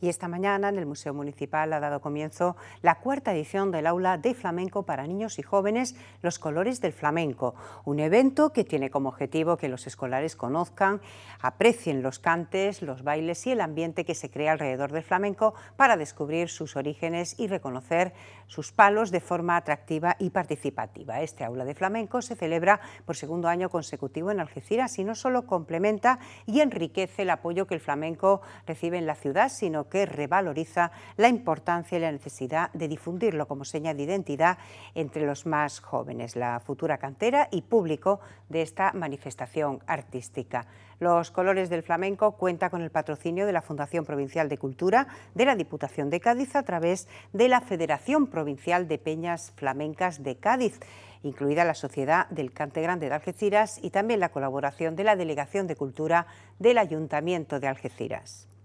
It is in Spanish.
y esta mañana en el Museo Municipal ha dado comienzo la cuarta edición del aula de flamenco para niños y jóvenes Los colores del flamenco, un evento que tiene como objetivo que los escolares conozcan, aprecien los cantes, los bailes y el ambiente que se crea alrededor del flamenco para descubrir sus orígenes y reconocer sus palos de forma atractiva y participativa. Este aula de flamenco se celebra por segundo año consecutivo en Algeciras y no solo complementa y enriquece el apoyo que el flamenco recibe en la ciudad, sino que revaloriza la importancia y la necesidad de difundirlo como seña de identidad entre los más jóvenes, la futura cantera y público de esta manifestación artística. Los colores del flamenco cuenta con el patrocinio de la Fundación Provincial de Cultura, de la Diputación de Cádiz a través de la Federación Provincial de Peñas Flamencas de Cádiz incluida la Sociedad del Cante Grande de Algeciras y también la colaboración de la Delegación de Cultura del Ayuntamiento de Algeciras.